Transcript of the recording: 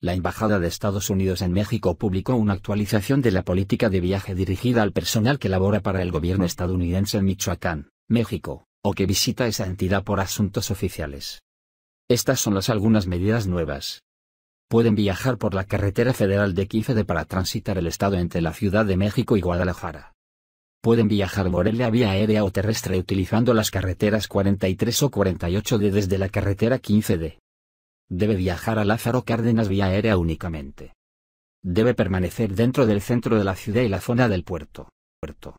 La Embajada de Estados Unidos en México publicó una actualización de la política de viaje dirigida al personal que labora para el gobierno estadounidense en Michoacán, México, o que visita esa entidad por asuntos oficiales. Estas son las algunas medidas nuevas. Pueden viajar por la carretera federal de 15D para transitar el estado entre la Ciudad de México y Guadalajara. Pueden viajar Morelia vía aérea o terrestre utilizando las carreteras 43 o 48D desde la carretera 15D. Debe viajar a Lázaro Cárdenas vía aérea únicamente. Debe permanecer dentro del centro de la ciudad y la zona del puerto. puerto.